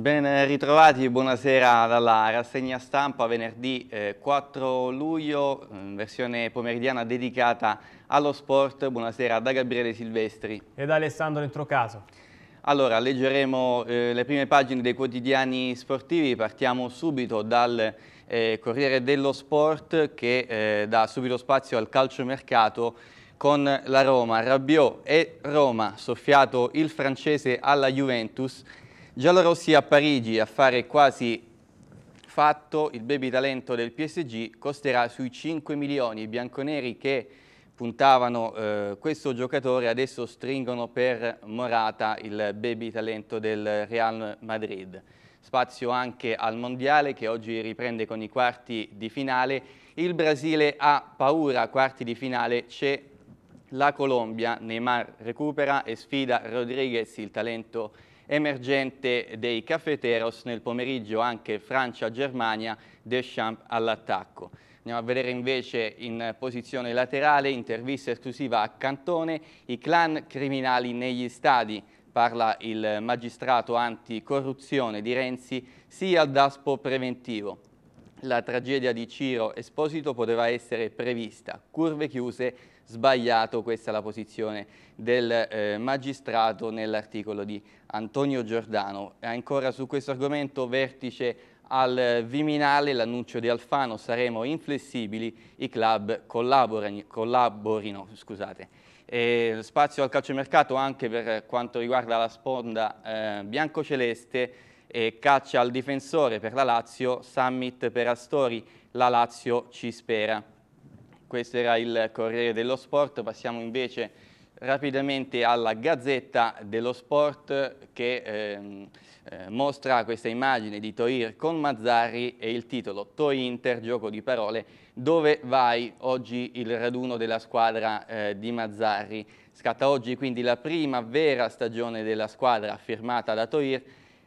Ben eh, ritrovati, buonasera dalla rassegna stampa venerdì 4 eh, luglio, mm, versione pomeridiana dedicata allo sport. Buonasera da Gabriele Silvestri. E da Alessandro Entrocaso. Allora, leggeremo eh, le prime pagine dei quotidiani sportivi, partiamo subito dal eh, Corriere dello Sport che eh, dà subito spazio al calciomercato con la Roma. Rabiot e Roma, soffiato il francese alla Juventus, Giallorossi a Parigi a fare quasi fatto, il baby talento del PSG costerà sui 5 milioni. I bianconeri che puntavano eh, questo giocatore adesso stringono per Morata il baby talento del Real Madrid. Spazio anche al Mondiale che oggi riprende con i quarti di finale. Il Brasile ha paura, quarti di finale c'è la Colombia. Neymar recupera e sfida Rodriguez il talento emergente dei Cafeteros, nel pomeriggio anche Francia-Germania, Deschamps all'attacco. Andiamo a vedere invece in posizione laterale, intervista esclusiva a Cantone, i clan criminali negli stadi. Parla il magistrato anticorruzione di Renzi, sia al DASPO preventivo. La tragedia di Ciro Esposito poteva essere prevista, curve chiuse sbagliato, questa è la posizione del eh, magistrato nell'articolo di Antonio Giordano. Ancora su questo argomento vertice al Viminale, l'annuncio di Alfano, saremo inflessibili, i club collaborino. scusate. E spazio al calciomercato anche per quanto riguarda la sponda eh, biancoceleste e caccia al difensore per la Lazio, summit per Astori, la Lazio ci spera. Questo era il Corriere dello Sport, passiamo invece rapidamente alla Gazzetta dello Sport che ehm, eh, mostra questa immagine di Toir con Mazzari e il titolo Toi Inter, gioco di parole, dove vai oggi il raduno della squadra eh, di Mazzari. Scatta oggi quindi la prima vera stagione della squadra firmata da Toir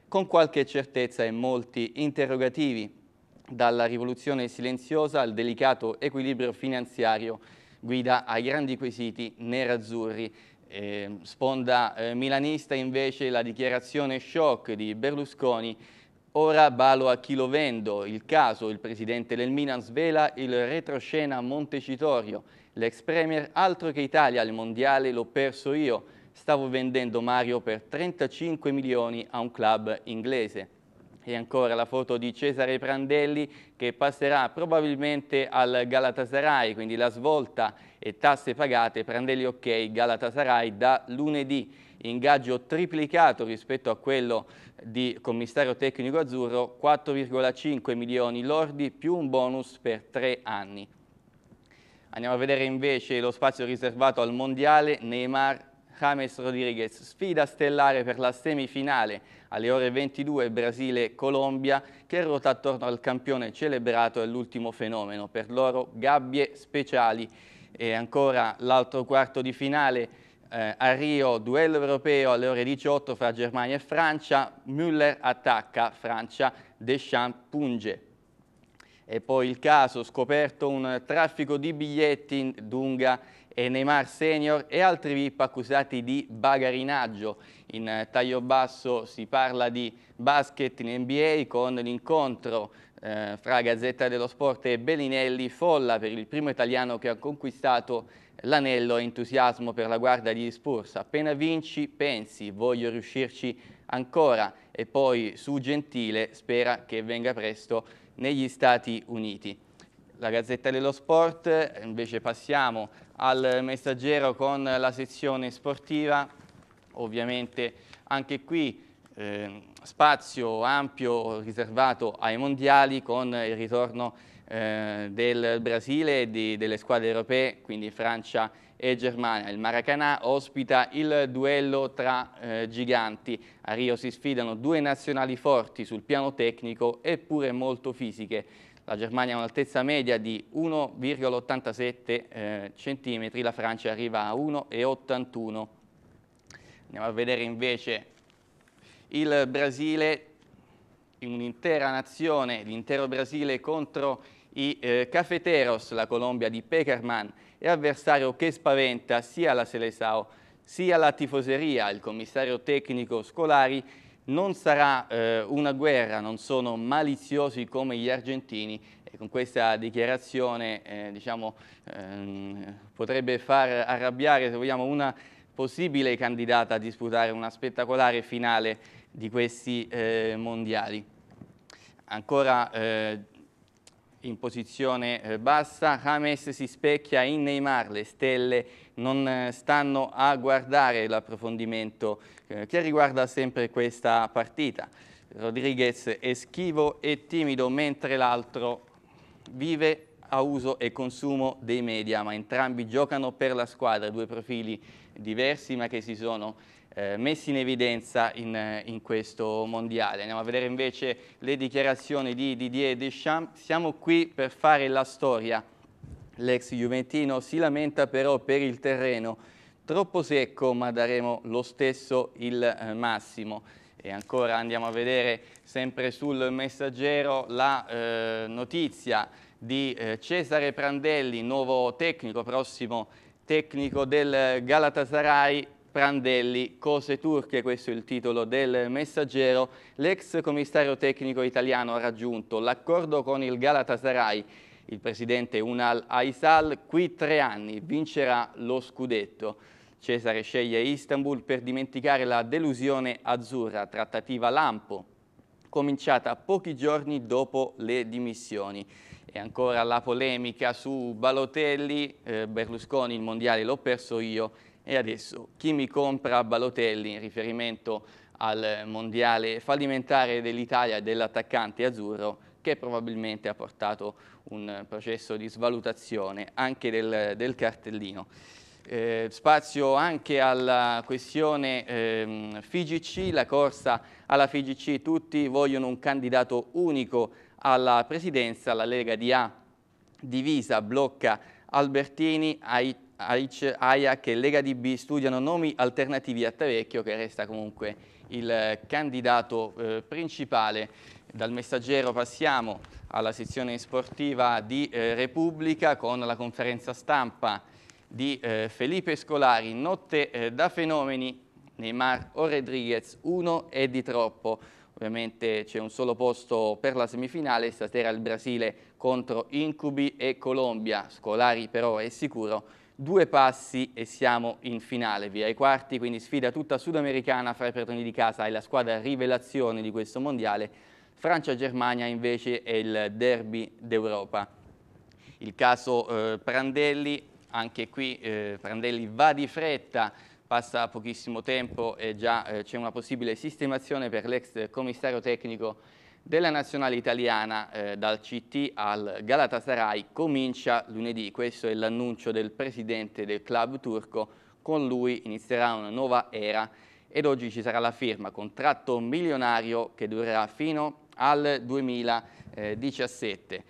con qualche certezza e molti interrogativi dalla rivoluzione silenziosa al delicato equilibrio finanziario guida ai grandi quesiti nerazzurri. Eh, sponda eh, milanista invece la dichiarazione shock di Berlusconi Ora balo a chi lo vendo, il caso, il presidente del Milan svela il retroscena Montecitorio, l'ex premier altro che Italia al mondiale l'ho perso io, stavo vendendo Mario per 35 milioni a un club inglese e ancora la foto di Cesare Prandelli che passerà probabilmente al Galatasaray, quindi la svolta e tasse pagate, Prandelli ok, Galatasaray da lunedì, ingaggio triplicato rispetto a quello di commissario tecnico azzurro, 4,5 milioni lordi più un bonus per tre anni. Andiamo a vedere invece lo spazio riservato al Mondiale, Neymar James Rodriguez, sfida stellare per la semifinale alle ore 22 Brasile-Colombia che ruota attorno al campione celebrato e l'ultimo fenomeno, per loro gabbie speciali e ancora l'altro quarto di finale eh, a Rio, duello europeo alle ore 18 fra Germania e Francia, Müller attacca, Francia, Deschamps punge. E poi il caso scoperto un traffico di biglietti in Dunga e Neymar Senior e altri VIP accusati di bagarinaggio. In taglio basso si parla di basket in NBA con l'incontro eh, fra Gazzetta dello Sport e Bellinelli, folla per il primo italiano che ha conquistato l'anello e entusiasmo per la guardia di Spurs. Appena vinci, pensi, voglio riuscirci ancora. E poi su Gentile spera che venga presto negli Stati Uniti. La Gazzetta dello Sport, invece passiamo al messaggero con la sezione sportiva, ovviamente anche qui eh, spazio ampio riservato ai mondiali con il ritorno eh, del Brasile e di, delle squadre europee, quindi Francia e Germania. Il Maracanã ospita il duello tra eh, giganti. A Rio si sfidano due nazionali forti sul piano tecnico eppure molto fisiche. La Germania ha un'altezza media di 1,87 eh, cm, la Francia arriva a 1,81 Andiamo a vedere invece il Brasile un'intera nazione, l'intero Brasile contro i eh, Cafeteros, la Colombia di Peckerman, è avversario che spaventa sia la Selesao sia la tifoseria. Il commissario tecnico Scolari non sarà eh, una guerra, non sono maliziosi come gli argentini e con questa dichiarazione eh, diciamo, ehm, potrebbe far arrabbiare se vogliamo, una possibile candidata a disputare una spettacolare finale di questi eh, mondiali ancora eh, in posizione eh, bassa, James si specchia in Neymar, le stelle non eh, stanno a guardare l'approfondimento eh, che riguarda sempre questa partita. Rodriguez è schivo e timido, mentre l'altro vive a uso e consumo dei media, ma entrambi giocano per la squadra, due profili diversi ma che si sono eh, messi in evidenza in, eh, in, questo mondiale. Andiamo a vedere invece le dichiarazioni di Didier Deschamps. Siamo qui per fare la storia. L'ex Juventino si lamenta però per il terreno. Troppo secco, ma daremo lo stesso il eh, massimo. E ancora andiamo a vedere sempre sul messaggero la eh, notizia di eh, Cesare Prandelli, nuovo tecnico, prossimo tecnico del Galatasaray, Prandelli, Cose turche, questo è il titolo del messaggero, l'ex commissario tecnico italiano ha raggiunto l'accordo con il Galatasaray, il presidente Unal Aysal, qui tre anni, vincerà lo scudetto. Cesare sceglie Istanbul per dimenticare la delusione azzurra, trattativa lampo, cominciata pochi giorni dopo le dimissioni. E ancora la polemica su Balotelli, eh, Berlusconi il mondiale l'ho perso io, e adesso chi mi compra Balotelli in riferimento al mondiale fallimentare dell'Italia e dell'attaccante azzurro che probabilmente ha portato un processo di svalutazione anche del, del cartellino. Eh, spazio anche alla questione ehm, FIGC, la corsa alla FIGC, tutti vogliono un candidato unico alla presidenza, la Lega di A divisa blocca Albertini, ai Aic, Ajac e Lega DB studiano nomi alternativi a Tavecchio che resta comunque il candidato eh, principale. Dal messaggero passiamo alla sezione sportiva di eh, Repubblica con la conferenza stampa di eh, Felipe Scolari, notte eh, da fenomeni, Neymar o Rodriguez, uno è di troppo. Ovviamente c'è un solo posto per la semifinale, stasera il Brasile contro Incubi e Colombia. Scolari però è sicuro due passi e siamo in finale, via ai quarti, quindi sfida tutta sudamericana fra i pretoni di casa e la squadra rivelazione di questo mondiale, Francia-Germania invece è il derby d'Europa. Il caso eh, Prandelli, anche qui eh, Prandelli va di fretta, passa pochissimo tempo e già eh, c'è una possibile sistemazione per l'ex commissario tecnico della nazionale italiana eh, dal CT al Galatasaray comincia lunedì, questo è l'annuncio del presidente del club turco, con lui inizierà una nuova era ed oggi ci sarà la firma, contratto milionario che durerà fino al 2017.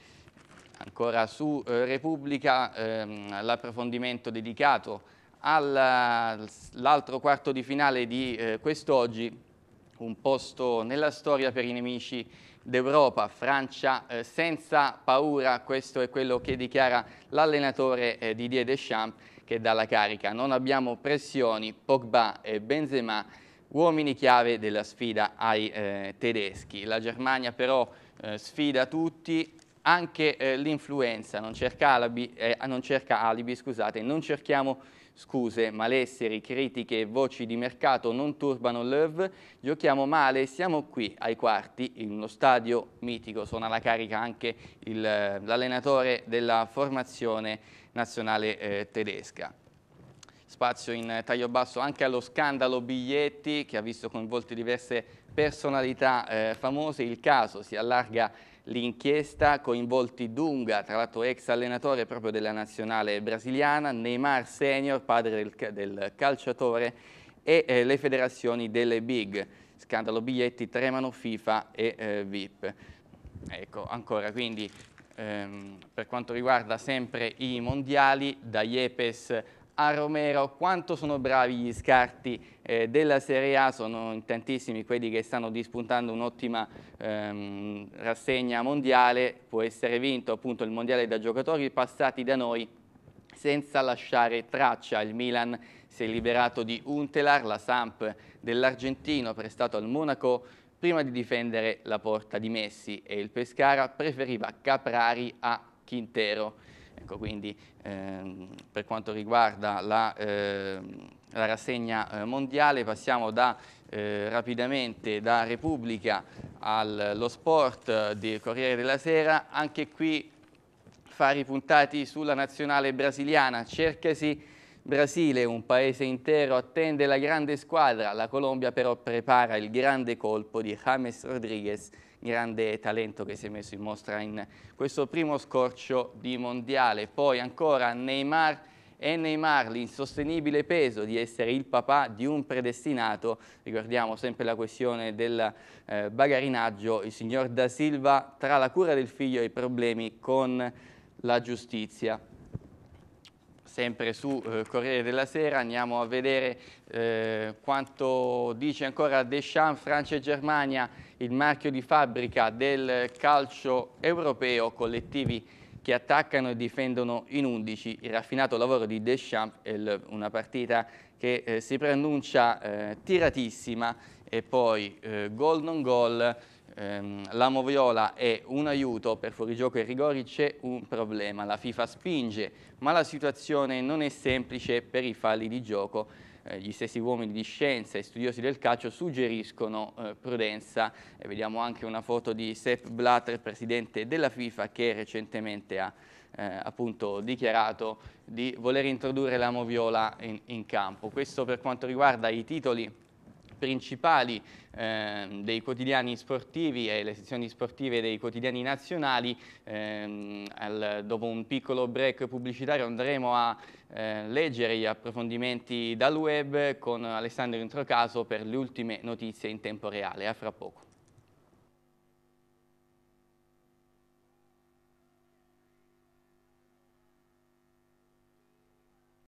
Ancora su eh, Repubblica ehm, l'approfondimento dedicato all'altro quarto di finale di eh, quest'oggi un posto nella storia per i nemici d'Europa, Francia eh, senza paura, questo è quello che dichiara l'allenatore eh, Didier Deschamps che dà la carica. Non abbiamo pressioni, Pogba e Benzema, uomini chiave della sfida ai eh, tedeschi. La Germania però eh, sfida tutti, anche eh, l'influenza, non cerca alibi, eh, non cerca alibi scusate, non cerchiamo Scuse, malesseri, critiche e voci di mercato non turbano l'EV, giochiamo male siamo qui ai quarti in uno stadio mitico, Suona la carica anche eh, l'allenatore della formazione nazionale eh, tedesca spazio in taglio basso anche allo scandalo biglietti che ha visto coinvolti diverse personalità eh, famose, il caso si allarga L'inchiesta coinvolti Dunga, tra l'altro ex allenatore proprio della nazionale brasiliana, Neymar Senior, padre del, del calciatore, e eh, le federazioni delle Big. Scandalo biglietti, tremano FIFA e eh, VIP. Ecco, ancora, quindi ehm, per quanto riguarda sempre i mondiali, da Iepes a Romero quanto sono bravi gli scarti eh, della Serie A, sono in tantissimi quelli che stanno disputando un'ottima ehm, rassegna mondiale, può essere vinto appunto il mondiale da giocatori passati da noi senza lasciare traccia. Il Milan si è liberato di Untelar, la Samp dell'Argentino prestato al Monaco prima di difendere la porta di Messi e il Pescara preferiva Caprari a Quintero. Ecco, quindi ehm, per quanto riguarda la, ehm, la rassegna eh, mondiale passiamo da, eh, rapidamente da Repubblica allo sport eh, del Corriere della Sera, anche qui fare i puntati sulla nazionale brasiliana, cercasi Brasile, un paese intero, attende la grande squadra, la Colombia però prepara il grande colpo di James Rodriguez grande talento che si è messo in mostra in questo primo scorcio di mondiale. Poi ancora Neymar e Neymar, l'insostenibile peso di essere il papà di un predestinato, ricordiamo sempre la questione del eh, bagarinaggio, il signor Da Silva tra la cura del figlio e i problemi con la giustizia sempre su eh, Corriere della Sera, andiamo a vedere eh, quanto dice ancora Deschamps, Francia e Germania, il marchio di fabbrica del calcio europeo, collettivi che attaccano e difendono in 11, il raffinato lavoro di Deschamps, una partita che eh, si preannuncia eh, tiratissima e poi eh, gol non gol, ehm, l'amo viola è un aiuto per fuorigioco e rigori, c'è un problema, la FIFA spinge, ma la situazione non è semplice per i falli di gioco. Eh, gli stessi uomini di scienza e studiosi del calcio suggeriscono eh, prudenza. E vediamo anche una foto di Sepp Blatter, presidente della FIFA, che recentemente ha eh, appunto dichiarato di voler introdurre la moviola in, in campo. Questo per quanto riguarda i titoli principali eh, dei quotidiani sportivi e le sezioni sportive dei quotidiani nazionali. Eh, al, dopo un piccolo break pubblicitario andremo a eh, leggere gli approfondimenti dal web con Alessandro Introcaso per le ultime notizie in tempo reale. A fra poco.